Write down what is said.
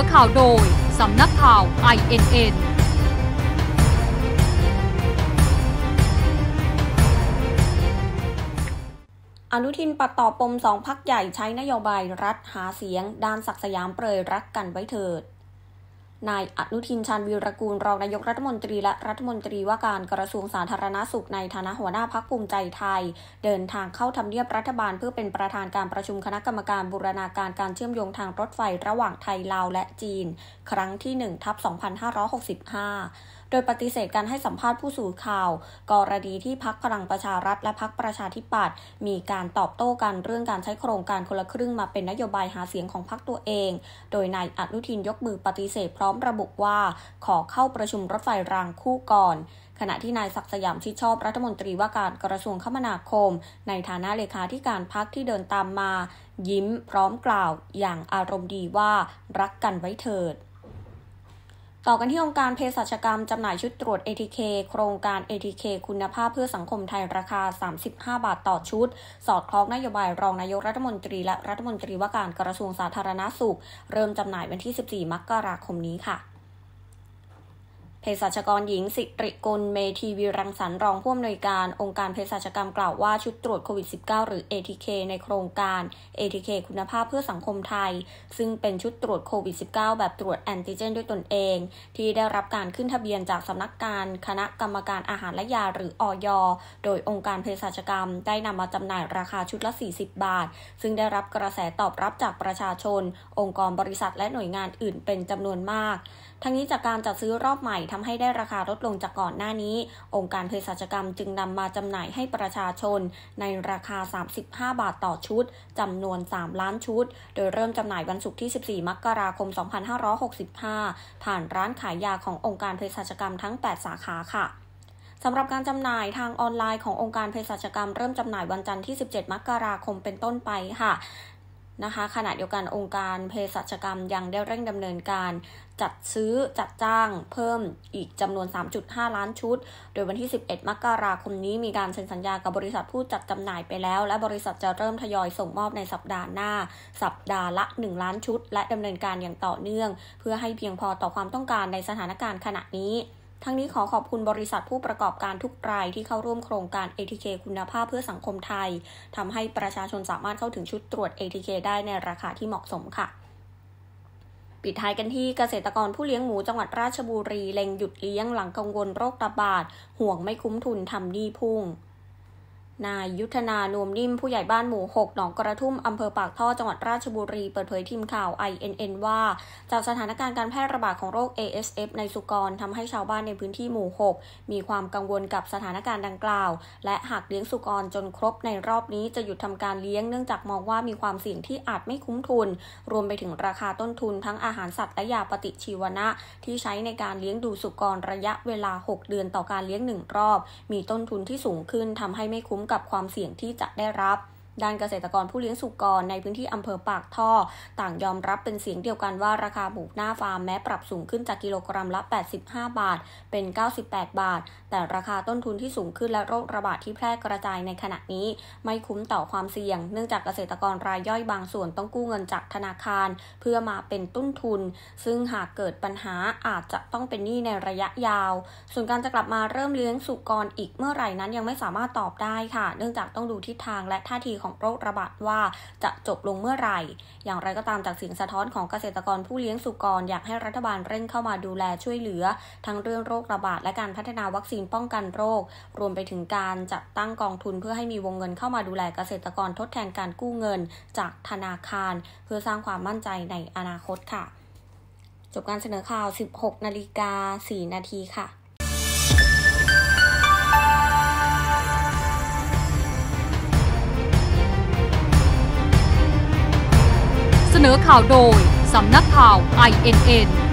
อข่าวโดย สำนักข่าว INN อนุทินปัดต่อปมสองพักใหญ่ใช้นโยบายรัฐหาเสียง ด้านศักสยามเปรยรักกันไว้เถิดนายอนุทินชาญวีรกูล รองนายกรัฐมนตรีและรัฐมนตรีว่าการกระทรวงสาธารณาสุขในฐานะหัวหน้าพักภูมิใจไทย เดินทางเข้าทำเนียบรัฐบาลเพื่อเป็นประธานการประชุมคณะกรรมการบูรณาการการเชื่อมโยงทางรถไฟระหว่างไทย ลาวและจีน ครั้งที่1ทับ 2565โดยปฏิเสธการให้สัมภาษณ์ผู้สื่อข่าวกรณีที่พักพลังประชารัฐและพักประชาธิปัตย์มีการตอบโต้กันเรื่องการใช้โครงการคนละครึ่งมาเป็นนโยบายหาเสียงของพักตัวเอง โดยนายอนุทินยกมือปฏิเสธพร้อมระบุว่า ขอเข้าประชุมรถไฟรางคู่ก่อน ขณะที่นายศักสยามชิดชอบรัฐมนตรีว่าการกระทรวงคมนาคม ในฐานะเลขาธิการพักที่เดินตามมา ยิ้มพร้อมกล่าว อย่างอารมณ์ดีว่ารักกันไว้เถิดต่อกันที่องค์การเภสัชกรรมจำหน่ายชุดตรวจ ATK โครงการ ATK คุณภาพเพื่อสังคมไทย ราคา 35 บาทต่อชุด สอดคล้องนโยบายรองนายกรัฐมนตรีและรัฐมนตรีว่าการกระทรวงสาธารณาสุข เริ่มจำหน่ายวันที่ 14มกราคมนี้ค่ะเภสัชกรหญิงสิริกลเมธีวีรังสรรค์รองผู้อำนวยการองค์การเภสัชกรรมกล่าวว่าชุดตรวจโควิด -19 หรือ ATK ในโครงการ ATK คุณภาพเพื่อสังคมไทย ซึ่งเป็นชุดตรวจโควิด -19 แบบตรวจแอนติเจนด้วยตนเอง ที่ได้รับการขึ้นทะเบียนจากสำนักงานคณะกรรมการอาหารและยาหรืออย โดยองค์การเภสัชกรรม ได้นำมาจำหน่ายราคาชุดละ 40 บาท ซึ่งได้รับกระแสตอบรับจากประชาชน องค์กรบริษัทและหน่วยงานอื่นเป็นจำนวนมากทั้งนี้จากการจัดซื้อรอบใหม่ทำให้ได้ราคาลดลงจากก่อนหน้านี้ องค์การเภสัชกรรมจึงนำมาจำหน่ายให้ประชาชน ในราคา 35 บาทต่อชุด จำนวน 3 ล้านชุด โดยเริ่มจำหน่ายวันศุกร์ที่14มกราคม 2565 ผ่านร้านขายยาขององค์การเภสัชกรรมทั้ง8สาขาค่ะสำหรับการจำหน่ายทางออนไลน์ขององค์การเภสัชกรรม เริ่มจำหน่ายวันจันทร์ที่ 17มกราคม เป็นต้นไปค่ะ นะคะ ขณะเดียวกันองค์การเภสัชกรรมยังได้เร่งดำเนินการจัดซื้อจัดจ้าง เพิ่มอีกจำนวน 3.5 ล้านชุด โดยวันที่ 11มกราคมนี้มีการเซ็นสัญญากับบริษัทผู้จัดจำหน่ายไปแล้ว และบริษัทจะเริ่มทยอยส่งมอบในสัปดาห์หน้า สัปดาห์ละ 1 ล้านชุด และดำเนินการอย่างต่อเนื่อง เพื่อให้เพียงพอต่อความต้องการในสถานการณ์ขณะนี้ ทั้งนี้ขอขอบคุณบริษัทผู้ประกอบการทุกรายที่เข้าร่วมโครงการ ATK คุณภาพเพื่อสังคมไทยทำให้ประชาชนสามารถเข้าถึงชุดตรวจ ATK ได้ในราคาที่เหมาะสมค่ะปิดท้ายกันที่เกษตรกรผู้เลี้ยงหมูจังหวัดราชบุรีเล็งหยุดเลี้ยงหลังกังวลโรคระบาด ห่วงไม่คุ้มทุนทำหนี้พุ่งนายยุทธนานวมนิ่ม ผู้ใหญ่บ้านหมู่ 6 หนองกระทุ่ม อำเภอปากท่อ จังหวัดราชบุรี เปิดเผยทีมข่าว INN ว่า จากสถานการณ์การแพร่ระบาดของโรค ASF ในสุกรทำให้ชาวบ้านในพื้นที่หมู่ 6 มีความกังวลกับสถานการณ์ดังกล่าว และหากเลี้ยงสุกรจนครบในรอบนี้จะหยุดทำการเลี้ยงเนื่องจากมองว่ามีความเสี่ยงที่อาจไม่คุ้มทุน รวมไปถึงราคาต้นทุนทั้งอาหารสัตว์และยาปฏิชีวนะ ที่ใช้ในการเลี้ยงดูสุกรระยะเวลา 6 เดือนต่อการเลี้ยง 1 รอบ มีต้นทุนที่สูงขึ้นทำให้ไม่คุ้มกับความเสี่ยงที่จะได้รับด้านเกษตรกรผู้เลี้ยงสุกรในพื้นที่อำเภอปากท่อ ต่างยอมรับเป็นเสียงเดียวกันว่าราคาหมูหน้าฟาร์มแม้ปรับสูงขึ้นจากกิโลกรัมละ 85 บาท เป็น 98 บาท แต่ราคาต้นทุนที่สูงขึ้นและโรคระบาดที่แพร่กระจายในขณะนี้ไม่คุ้มต่อความเสี่ยง เนื่องจากเกษตรกรรายย่อยบางส่วนต้องกู้เงินจากธนาคาร เพื่อมาเป็นต้นทุน ซึ่งหากเกิดปัญหาอาจจะต้องเป็นหนี้ในระยะยาว ส่วนการจะกลับมาเริ่มเลี้ยงสุกรอีกเมื่อไหร่นั้นยังไม่สามารถตอบได้ค่ะ เนื่องจากต้องดูทิศทางและท่าทีของโรคระบาดว่าจะจบลงเมื่อไหร่ อย่างไรก็ตามจากเสียงสะท้อนของเกษตรกรผู้เลี้ยงสุกรอยากให้รัฐบาลเร่งเข้ามาดูแลช่วยเหลือ ทั้งเรื่องโรคระบาดและการพัฒนาวัคซีนป้องกันโรค รวมไปถึงการจัดตั้งกองทุนเพื่อให้มีวงเงินเข้ามาดูแลเกษตรกรทดแทนการกู้เงินจากธนาคาร เพื่อสร้างความมั่นใจในอนาคตค่ะ จบการเสนอข่าว 16 นาฬิกา4นาทีค่ะเนอข่าวโดย สำนักข่าว INN